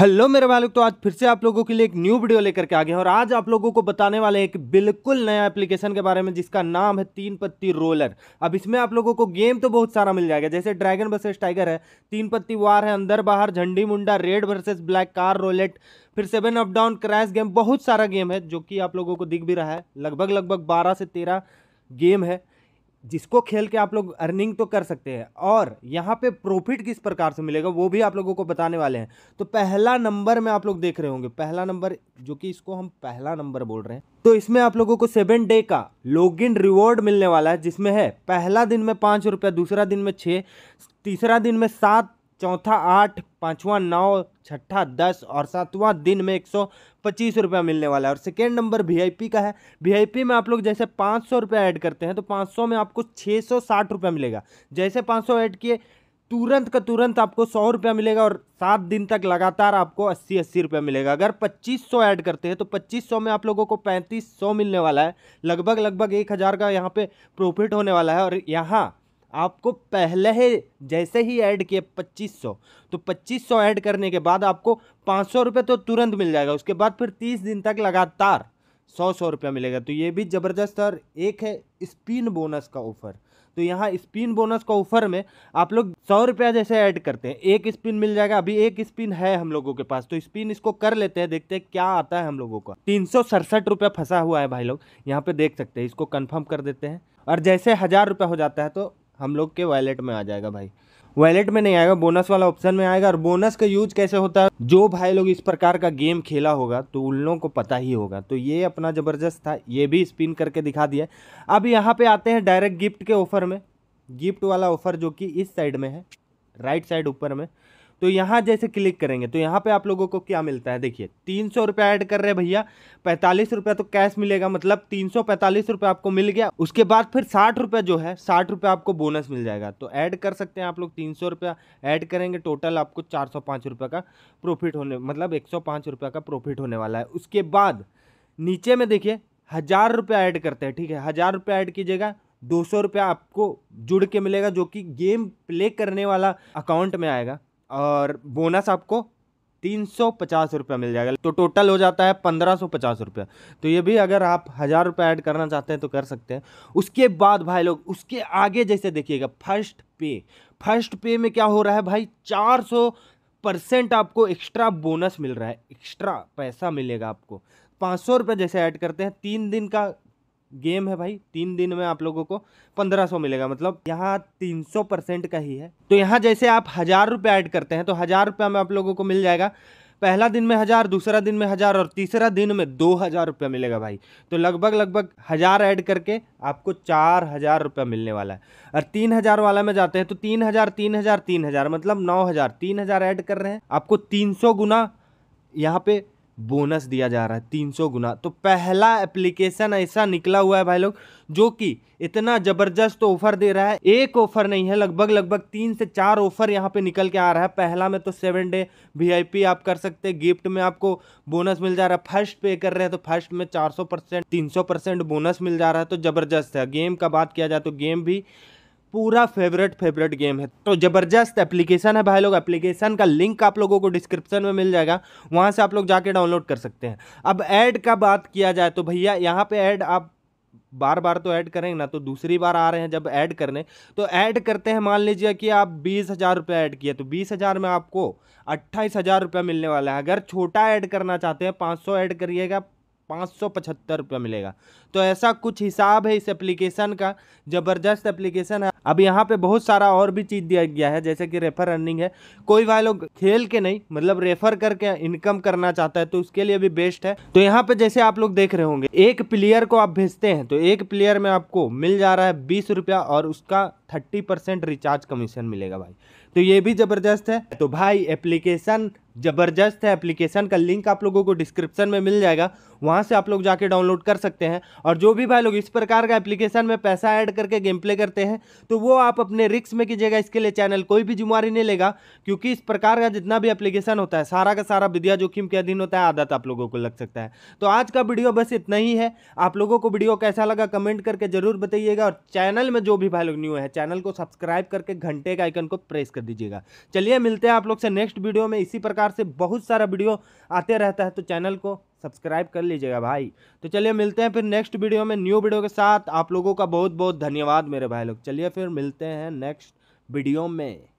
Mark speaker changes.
Speaker 1: hello मेरे वाले तो आज फिर से आप लोगों के लिए एक न्यू वीडियो लेकर के आ गए हैं और आज आप लोगों को बताने वाले एक बिल्कुल नया एप्लीकेशन के बारे में जिसका नाम है तीन पत्ती रोलर अब इसमें आप लोगों को गेम तो बहुत सारा मिल जाएगा जैसे ड्रैगन वर्सेस टाइगर है तीन पत्ती वार है अंदर बाहर झंडी मुंडा red versus black car roulette फिर seven up down crash game बहुत सारा गेम है जो कि आप लोगों को दिख भी रहा है लगभग लगभग बारह से तेरह गेम है जिसको खेल के आप लोग अर्निंग तो कर सकते हैं और यहाँ पे प्रॉफिट किस प्रकार से मिलेगा वो भी आप लोगों को बताने वाले हैं तो पहला नंबर में आप लोग देख रहे होंगे पहला नंबर जो कि इसको हम पहला नंबर बोल रहे हैं तो इसमें आप लोगों को सेवन डे का लॉग इन रिवॉर्ड मिलने वाला है जिसमें है पहला दिन में पाँच रुपया दूसरा दिन में छः तीसरा दिन में सात चौथा आठ पाँचवा नौ छठा दस और सातवां दिन में एक सौ पच्चीस रुपया मिलने वाला है और सेकेंड नंबर वीआईपी का है वीआईपी में आप लोग जैसे पाँच सौ रुपया ऐड करते हैं तो पाँच सौ में आपको छः सौ साठ रुपया मिलेगा जैसे पाँच सौ ऐड किए तुरंत का तुरंत आपको सौ रुपया मिलेगा और सात दिन तक लगातार आपको अस्सी अस्सी रुपया मिलेगा अगर पच्चीस सौ ऐड करते हैं तो पच्चीस सौ में आप लोगों को पैंतीस सौ मिलने वाला है लगभग लगभग एक हज़ार का यहाँ पे प्रॉफिट होने वाला है और यहाँ आपको पहले ही जैसे ही ऐड किए 2500 तो 2500 ऐड करने के बाद आपको पाँच सौ रुपये तो तुरंत मिल जाएगा उसके बाद फिर 30 दिन तक लगातार सौ सौ रुपया मिलेगा तो ये भी ज़बरदस्त और एक है स्पिन बोनस का ऑफ़र तो यहाँ स्पिन बोनस का ऑफर में आप लोग सौ रुपया जैसे ऐड करते हैं एक स्पिन मिल जाएगा अभी एक स्पिन है हम लोगों के पास तो स्पिन इसको कर लेते हैं देखते हैं क्या आता है हम लोगों का तीन सौ सड़सठ रुपया फंसा हुआ है भाई लोग यहाँ पे देख सकते हैं इसको कन्फर्म कर देते हैं और जैसे हज़ार रुपया हो जाता है तो हम लोग के वैलेट में आ जाएगा भाई वैलेट में नहीं आएगा बोनस वाला ऑप्शन में आएगा और बोनस का यूज कैसे होता है जो भाई लोग इस प्रकार का गेम खेला होगा तो उन लोगों को पता ही होगा तो ये अपना ज़बरदस्त था ये भी स्पिन करके दिखा दिया अब यहाँ पे आते हैं डायरेक्ट गिफ्ट के ऑफर में गिफ्ट वाला ऑफर जो कि इस साइड में है राइट साइड ऊपर में तो यहाँ जैसे क्लिक करेंगे तो यहाँ पे आप लोगों को क्या मिलता है देखिए तीन सौ रुपया ऐड कर रहे हैं भैया पैंतालीस रुपया तो कैश मिलेगा मतलब तीन सौ पैंतालीस रुपया आपको मिल गया उसके बाद फिर साठ रुपया जो है साठ रुपया आपको बोनस मिल जाएगा तो ऐड कर सकते हैं आप लोग तीन सौ रुपया ऐड करेंगे टोटल आपको चार सौ पाँच रुपया का प्रॉफिट होने मतलब एक सौ पाँच रुपया का प्रॉफिट होने वाला है उसके बाद नीचे में देखिए हज़ार रुपया ऐड करते हैं ठीक है हज़ार रुपया ऐड कीजिएगा दो सौ रुपया आपको जुड़ के मिलेगा जो कि गेम प्ले करने वाला अकाउंट में आएगा और बोनस आपको तीन सौ पचास रुपया मिल जाएगा तो टोटल हो जाता है पंद्रह सौ पचास रुपया तो ये भी अगर आप हज़ार रुपया ऐड करना चाहते हैं तो कर सकते हैं उसके बाद भाई लोग उसके आगे जैसे देखिएगा फर्स्ट पे फर्स्ट पे में क्या हो रहा है भाई चार सौ परसेंट आपको एक्स्ट्रा बोनस मिल रहा है एक्स्ट्रा पैसा मिलेगा आपको पाँच सौ रुपये जैसे ऐड करते हैं तीन दिन का गेम है भाई तीन दिन में आप लोगों को पंद्रह सौ मिलेगा मतलब यहाँ तीन सौ परसेंट का ही है तो यहाँ जैसे आप हज़ार रुपये ऐड करते हैं तो हज़ार रुपया में आप लोगों को मिल जाएगा पहला दिन में हज़ार दूसरा दिन में हज़ार और तीसरा दिन में दो हज़ार रुपया मिलेगा भाई तो लगभग लगभग हज़ार ऐड करके आपको चार हज़ार रुपया मिलने वाला है और तीन हज़ार वाला में जाते हैं तो तीन हज़ार तीन हज़ार तीन हज़ार मतलब नौ हज़ार तीन हज़ार ऐड कर रहे हैं आपको तीन सौ गुना यहाँ पे बोनस दिया जा रहा है तीन सौ गुना तो पहला एप्लीकेशन ऐसा निकला हुआ है भाई लोग जो कि इतना ज़बरदस्त ऑफर दे रहा है एक ऑफर नहीं है लगभग लगभग तीन से चार ऑफर यहाँ पे निकल के आ रहा है पहला में तो सेवन डे वीआईपी आप कर सकते हैं गिफ्ट में आपको बोनस मिल जा रहा है फर्स्ट पे कर रहे हैं तो फर्स्ट में चार सौ परसेंट तीन सौ परसेंट बोनस मिल जा रहा है तो ज़बरदस्त है गेम का बात किया जाए तो गेम भी पूरा फेवरेट फेवरेट गेम है तो ज़बरदस्त एप्लीकेशन है भाई लोग एप्लीकेशन का लिंक आप लोगों को डिस्क्रिप्शन में मिल जाएगा वहाँ से आप लोग जाके डाउनलोड कर सकते हैं अब ऐड का बात किया जाए तो भैया यहाँ पे ऐड आप बार बार तो ऐड करेंगे ना तो दूसरी बार आ रहे हैं जब ऐड करने तो ऐड करते हैं मान लीजिए कि आप बीस हज़ार रुपये ऐड किए तो बीस हज़ार में आपको अट्ठाईस हज़ार रुपये मिलने वाला है अगर छोटा ऐड करना चाहते हैं पाँच सौ ऐड करिएगा पाँच सौ पचहत्तर रुपये मिलेगा तो ऐसा कुछ हिसाब है इस एप्लीकेशन का ज़बरदस्त एप्लीकेशन है अब यहाँ पे बहुत सारा और भी चीज़ दिया गया है जैसे कि रेफर अर्निंग है कोई भाई लोग खेल के नहीं मतलब रेफर करके इनकम करना चाहता है तो उसके लिए भी बेस्ट है तो यहाँ पे जैसे आप लोग देख रहे होंगे एक प्लेयर को आप भेजते हैं तो एक प्लेयर में आपको मिल जा रहा है बीस रुपया और उसका थर्टी परसेंट रिचार्ज कमीशन मिलेगा भाई तो ये भी ज़बरदस्त है तो भाई एप्लीकेशन ज़बरदस्त है एप्लीकेशन का लिंक आप लोगों को डिस्क्रिप्शन में मिल जाएगा वहां से आप लोग जाके डाउनलोड कर सकते हैं और जो भी भाई लोग इस प्रकार का एप्लीकेशन में पैसा ऐड करके गेम प्ले करते हैं तो तो वो आप अपने रिक्स में कीजिएगा इसके लिए चैनल कोई भी जुम्मारी नहीं लेगा क्योंकि इस प्रकार का जितना भी एप्लीकेशन होता है सारा का सारा विद्या जोखिम के अधीन होता है आदत आप लोगों को लग सकता है तो आज का वीडियो बस इतना ही है आप लोगों को वीडियो कैसा लगा कमेंट करके जरूर बताइएगा और चैनल में जो भी भाई लोग न्यू है चैनल को सब्सक्राइब करके घंटे का आइकन को प्रेस कर दीजिएगा चलिए मिलते हैं आप लोग से नेक्स्ट वीडियो में इसी प्रकार से बहुत सारा वीडियो आते रहता है तो चैनल को सब्सक्राइब कर लीजिएगा भाई तो चलिए मिलते हैं फिर नेक्स्ट वीडियो में न्यू वीडियो के साथ आप लोगों का बहुत बहुत धन्यवाद मेरे भाई लोग चलिए फिर मिलते हैं नेक्स्ट वीडियो में